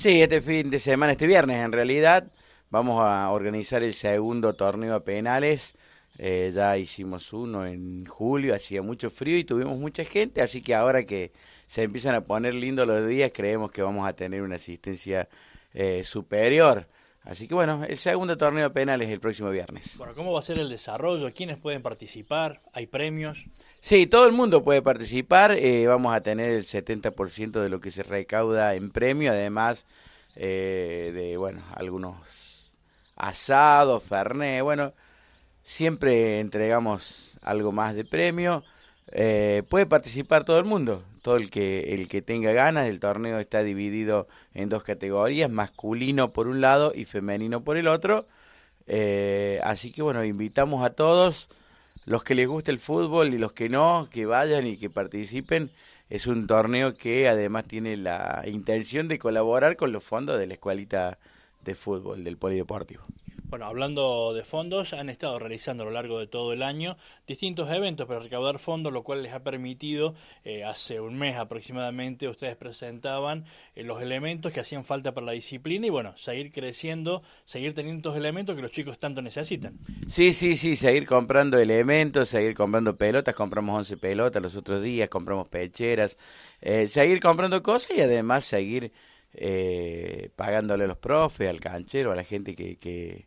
Sí, este fin de semana, este viernes en realidad, vamos a organizar el segundo torneo de penales. Eh, ya hicimos uno en julio, hacía mucho frío y tuvimos mucha gente, así que ahora que se empiezan a poner lindos los días, creemos que vamos a tener una asistencia eh, superior. Así que bueno, el segundo torneo penal es el próximo viernes. Bueno, ¿cómo va a ser el desarrollo? ¿Quiénes pueden participar? ¿Hay premios? Sí, todo el mundo puede participar. Eh, vamos a tener el 70% de lo que se recauda en premio, además eh, de, bueno, algunos asados, fernés, Bueno, siempre entregamos algo más de premio. Eh, puede participar todo el mundo todo el que, el que tenga ganas. El torneo está dividido en dos categorías, masculino por un lado y femenino por el otro. Eh, así que bueno, invitamos a todos, los que les guste el fútbol y los que no, que vayan y que participen. Es un torneo que además tiene la intención de colaborar con los fondos de la escuelita de fútbol del Polideportivo. Bueno, hablando de fondos, han estado realizando a lo largo de todo el año distintos eventos para recaudar fondos, lo cual les ha permitido, eh, hace un mes aproximadamente, ustedes presentaban eh, los elementos que hacían falta para la disciplina y bueno, seguir creciendo, seguir teniendo estos elementos que los chicos tanto necesitan. Sí, sí, sí, seguir comprando elementos, seguir comprando pelotas, compramos 11 pelotas los otros días, compramos pecheras, eh, seguir comprando cosas y además seguir... pagándole a los profes, al canchero, a la gente que, que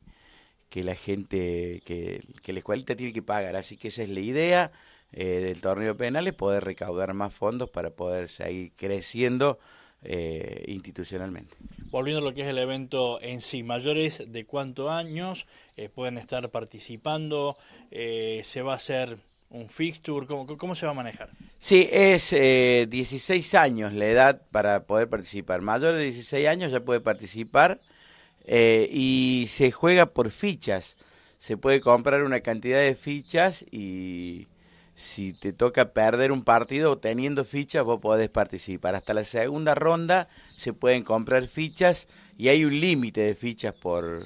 que la gente, que, la escuelita tiene que pagar. Así que esa es la idea eh, del torneo penal es poder recaudar más fondos para poder seguir creciendo eh, institucionalmente. Volviendo a lo que es el evento en sí, mayores de cuántos años eh, pueden estar participando, se va a hacer un fixture? ¿Cómo, ¿Cómo, se va a manejar? Sí, es 16 años la edad para poder participar. Mayores de 16 años ya puede participar eh, y se juega por fichas. Se puede comprar una cantidad de fichas y si te toca perder un partido teniendo fichas, vos podés participar. Hasta la segunda ronda se pueden comprar fichas y hay un límite de fichas por,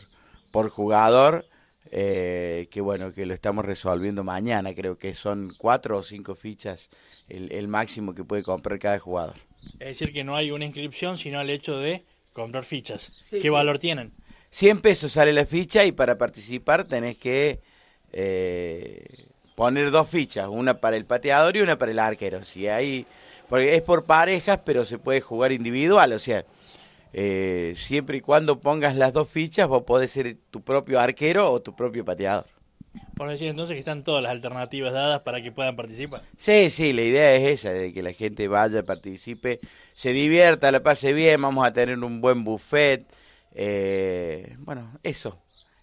por jugador. Eh, que bueno, que lo estamos resolviendo mañana, creo que son cuatro o cinco fichas el, el máximo que puede comprar cada jugador. Es decir, que no hay una inscripción, sino el hecho de comprar fichas. ¿Qué valor tienen? 100 pesos sale la ficha y para participar tenés que eh, poner dos fichas, una para el pateador y una para el arquero. Si hay, porque es por parejas, pero se puede jugar individual, o sea, eh, siempre y cuando pongas las dos fichas, vos podés ser tu propio arquero o tu propio pateador. Por decir entonces que están todas las alternativas dadas para que puedan participar. Sí, sí, la idea es esa, de que la gente vaya, participe, se divierta, la pase bien, vamos a tener un buen buffet. Eh, bueno, eso,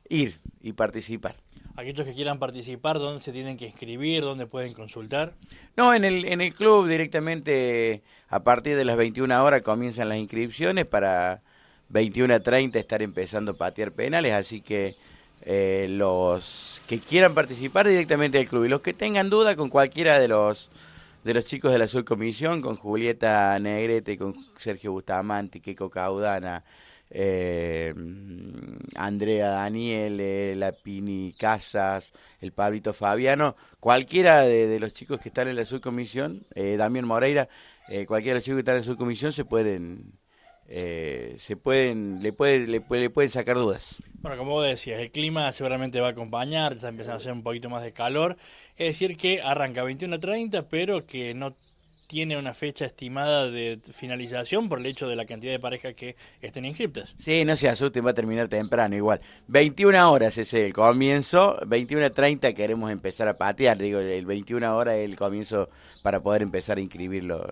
ir y participar. Aquellos que quieran participar, ¿dónde se tienen que inscribir? ¿Dónde pueden consultar? No, en el, en el club directamente a partir de las 21 horas comienzan las inscripciones para 21 a 30 estar empezando a patear penales, así que eh, los que quieran participar directamente del club y los que tengan duda con cualquiera de los de los chicos de la subcomisión, con Julieta Negrete, con Sergio Bustamante, Keiko Caudana, eh, Andrea Daniele, Lapini Casas, el Pablito Fabiano, cualquiera de, los chicos que están en la subcomisión, eh, Damián Moreira, eh, cualquiera de los chicos que están en la subcomisión se pueden eh, se pueden, le, puede, le, le, pueden sacar dudas. Bueno, como vos decías, el clima seguramente va a acompañar, está empezando a hacer un poquito más de calor. Es decir, que arranca 21 a 30, pero que no tiene una fecha estimada de finalización por el hecho de la cantidad de parejas que estén inscriptas. Sí, no se asusten, va a terminar temprano igual. 21 horas es el comienzo, 21.30 queremos empezar a patear, digo, el 21 horas es el comienzo para poder empezar a inscribir los,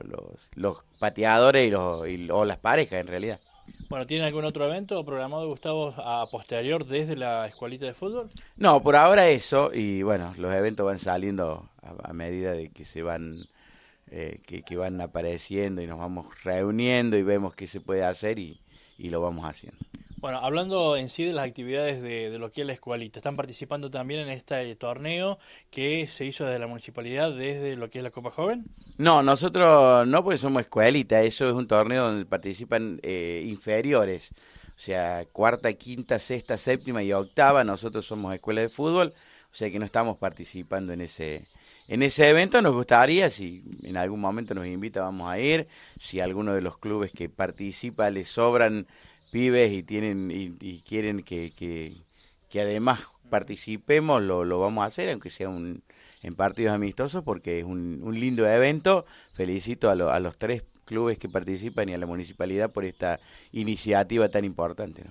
los, pateadores y, los, o las parejas en realidad. Bueno, ¿tiene algún otro evento programado, Gustavo, a posterior desde la escuelita de fútbol? No, por ahora eso, y bueno, los eventos van saliendo a, a medida de que se van eh, que, van apareciendo y nos vamos reuniendo y vemos qué se puede hacer y, lo vamos haciendo. Bueno, hablando en sí de las actividades de, lo que es la escuelita, están participando también en este torneo que se hizo desde la municipalidad, desde lo que es la Copa Joven. No, nosotros no, porque somos escuelita, eso es un torneo donde participan eh, inferiores, o sea, cuarta, quinta, sexta, séptima y octava, nosotros somos escuela de fútbol, o sea que no estamos participando en ese, en ese evento. Nos gustaría, si en algún momento nos invita, vamos a ir. Si alguno de los clubes que participa les sobran pibes y, tienen, y, quieren que, además participemos, lo, vamos a hacer, aunque sea un, en partidos amistosos, porque es un, un lindo evento. Felicito a, a los tres clubes que participan y a la municipalidad por esta iniciativa tan importante.